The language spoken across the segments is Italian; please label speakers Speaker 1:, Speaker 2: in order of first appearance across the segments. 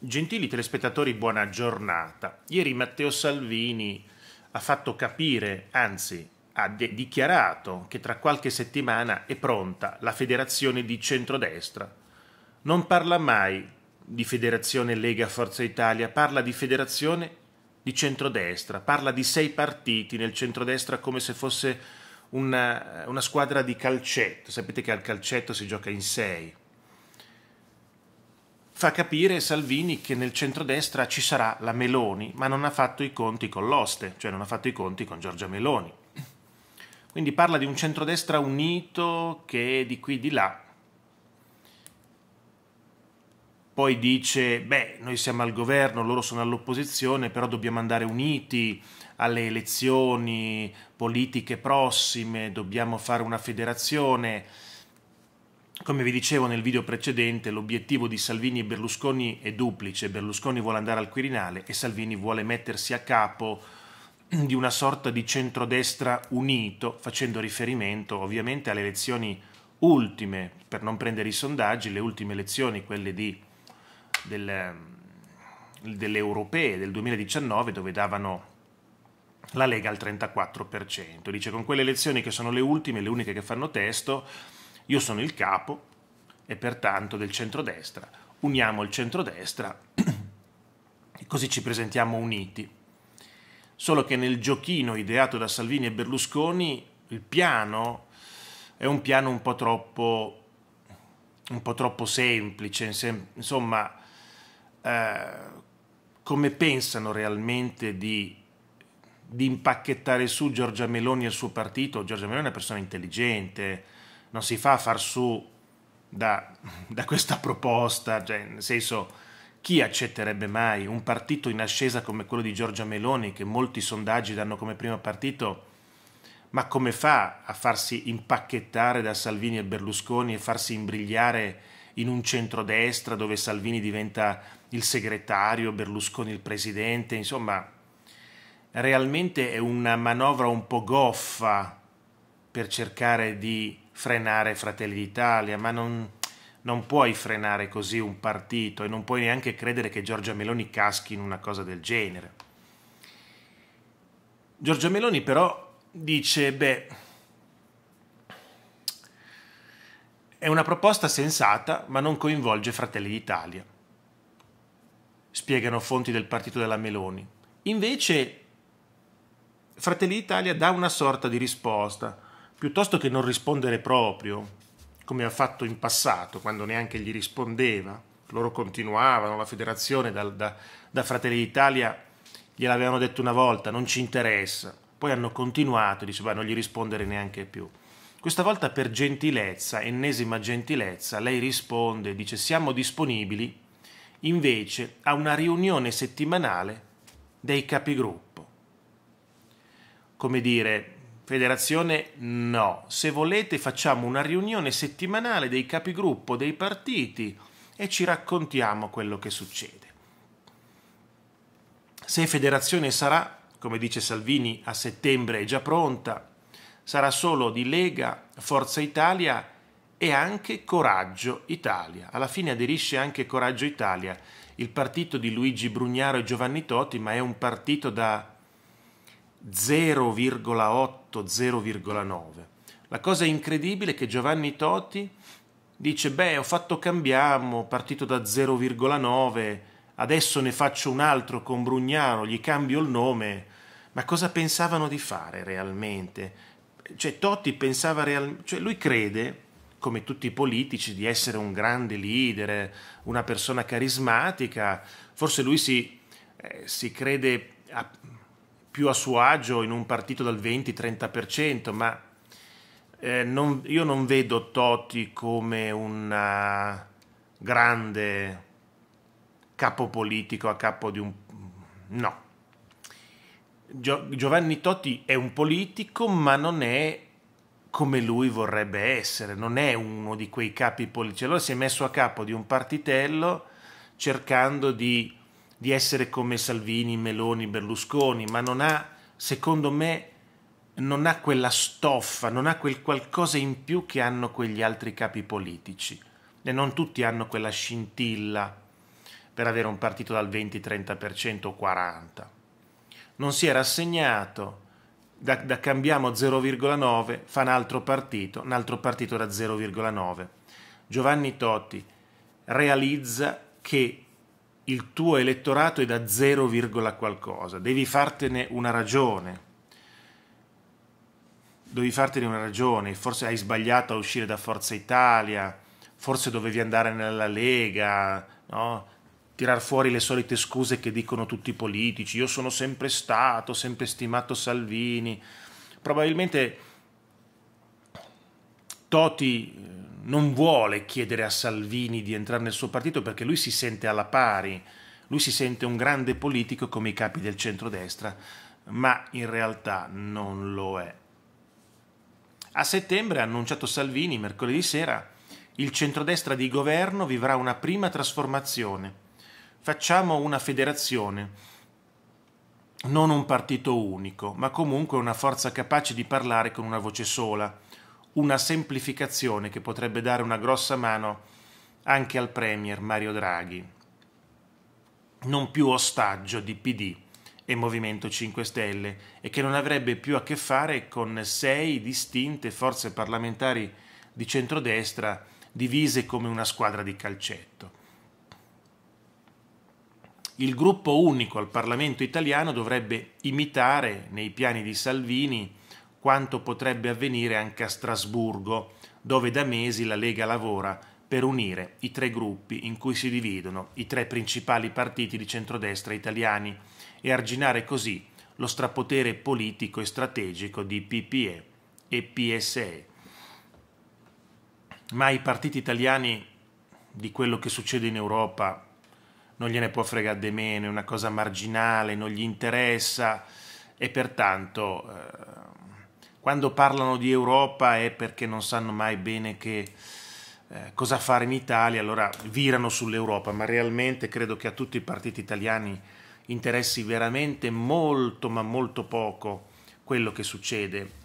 Speaker 1: Gentili telespettatori, buona giornata. Ieri Matteo Salvini ha fatto capire, anzi ha de- dichiarato che tra qualche settimana è pronta la federazione di centrodestra. Non parla mai di federazione Lega Forza Italia, parla di federazione di centrodestra, parla di sei partiti nel centrodestra come se fosse una, una squadra di calcetto. Sapete che al calcetto si gioca in sei fa capire Salvini che nel centrodestra ci sarà la Meloni, ma non ha fatto i conti con l'oste, cioè non ha fatto i conti con Giorgia Meloni. Quindi parla di un centrodestra unito che è di qui di là. Poi dice, beh, noi siamo al governo, loro sono all'opposizione, però dobbiamo andare uniti alle elezioni politiche prossime, dobbiamo fare una federazione come vi dicevo nel video precedente, l'obiettivo di Salvini e Berlusconi è duplice. Berlusconi vuole andare al Quirinale e Salvini vuole mettersi a capo di una sorta di centrodestra unito, facendo riferimento ovviamente alle elezioni ultime, per non prendere i sondaggi, le ultime elezioni, quelle di, del, delle europee del 2019, dove davano la Lega al 34%. Dice con quelle elezioni che sono le ultime, le uniche che fanno testo, io sono il capo e pertanto del centrodestra. Uniamo il centrodestra e così ci presentiamo uniti. Solo che nel giochino ideato da Salvini e Berlusconi il piano è un piano un po' troppo, un po troppo semplice, insomma, eh, come pensano realmente di, di impacchettare su Giorgia Meloni e il suo partito? Giorgia Meloni è una persona intelligente, non si fa far su da, da questa proposta, cioè, nel senso chi accetterebbe mai un partito in ascesa come quello di Giorgia Meloni, che molti sondaggi danno come primo partito, ma come fa a farsi impacchettare da Salvini e Berlusconi e farsi imbrigliare in un centrodestra dove Salvini diventa il segretario, Berlusconi il presidente, insomma, realmente è una manovra un po' goffa per cercare di frenare Fratelli d'Italia, ma non, non puoi frenare così un partito e non puoi neanche credere che Giorgia Meloni caschi in una cosa del genere. Giorgia Meloni però dice, beh, è una proposta sensata ma non coinvolge Fratelli d'Italia, spiegano fonti del partito della Meloni. Invece Fratelli d'Italia dà una sorta di risposta piuttosto che non rispondere proprio, come ha fatto in passato, quando neanche gli rispondeva, loro continuavano, la federazione da, da, da Fratelli d'Italia gliel'avevano detto una volta, non ci interessa, poi hanno continuato, diceva non gli rispondere neanche più. Questa volta per gentilezza, ennesima gentilezza, lei risponde, dice siamo disponibili invece a una riunione settimanale dei capigruppo. Come dire, Federazione no. Se volete facciamo una riunione settimanale dei capigruppo dei partiti e ci raccontiamo quello che succede. Se federazione sarà, come dice Salvini, a settembre è già pronta, sarà solo di Lega, Forza Italia e anche Coraggio Italia. Alla fine aderisce anche Coraggio Italia, il partito di Luigi Brugnaro e Giovanni Totti, ma è un partito da 0,8-0,9. La cosa incredibile è che Giovanni Totti dice, beh, ho fatto cambiamo, partito da 0,9, adesso ne faccio un altro con Brugnano, gli cambio il nome. Ma cosa pensavano di fare realmente? Cioè Totti pensava realmente, cioè lui crede come tutti i politici, di essere un grande leader, una persona carismatica. Forse lui si, eh, si crede a, più a suo agio in un partito dal 20-30%, ma eh, non, io non vedo Totti come un ah, grande capo politico a capo di un... no. Gio, Giovanni Totti è un politico, ma non è come lui vorrebbe essere, non è uno di quei capi politici. Allora si è messo a capo di un partitello cercando di di essere come Salvini, Meloni, Berlusconi, ma non ha, secondo me, non ha quella stoffa, non ha quel qualcosa in più che hanno quegli altri capi politici. E non tutti hanno quella scintilla per avere un partito dal 20-30% o 40%. Non si è rassegnato, da, da cambiamo 0,9 fa un altro partito, un altro partito da 0,9. Giovanni Totti realizza che il tuo elettorato è da 0, qualcosa, devi fartene una ragione. Devi fartene una ragione, forse hai sbagliato a uscire da Forza Italia, forse dovevi andare nella Lega, no? tirar fuori le solite scuse che dicono tutti i politici, io sono sempre stato, sempre stimato Salvini. Probabilmente Toti eh, non vuole chiedere a Salvini di entrare nel suo partito perché lui si sente alla pari, lui si sente un grande politico come i capi del centrodestra, ma in realtà non lo è. A settembre ha annunciato Salvini, mercoledì sera, il centrodestra di governo vivrà una prima trasformazione. Facciamo una federazione, non un partito unico, ma comunque una forza capace di parlare con una voce sola una semplificazione che potrebbe dare una grossa mano anche al Premier Mario Draghi, non più ostaggio di PD e Movimento 5 Stelle e che non avrebbe più a che fare con sei distinte forze parlamentari di centrodestra divise come una squadra di calcetto. Il gruppo unico al Parlamento italiano dovrebbe imitare nei piani di Salvini quanto potrebbe avvenire anche a Strasburgo, dove da mesi la Lega lavora per unire i tre gruppi in cui si dividono i tre principali partiti di centrodestra italiani e arginare così lo strapotere politico e strategico di PPE e PSE. Ma i partiti italiani di quello che succede in Europa non gliene può fregare di meno, è una cosa marginale, non gli interessa e pertanto eh, quando parlano di Europa è perché non sanno mai bene che, eh, cosa fare in Italia, allora virano sull'Europa, ma realmente credo che a tutti i partiti italiani interessi veramente molto ma molto poco quello che succede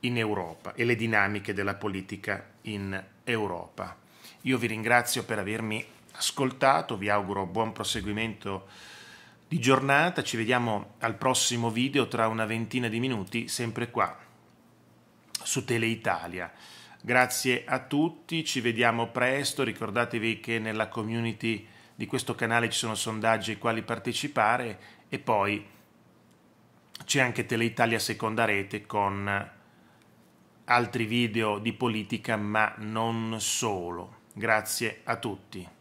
Speaker 1: in Europa e le dinamiche della politica in Europa. Io vi ringrazio per avermi ascoltato, vi auguro buon proseguimento di giornata, ci vediamo al prossimo video tra una ventina di minuti, sempre qua su Teleitalia. Grazie a tutti, ci vediamo presto, ricordatevi che nella community di questo canale ci sono sondaggi ai quali partecipare e poi c'è anche Teleitalia Seconda Rete con altri video di politica ma non solo. Grazie a tutti.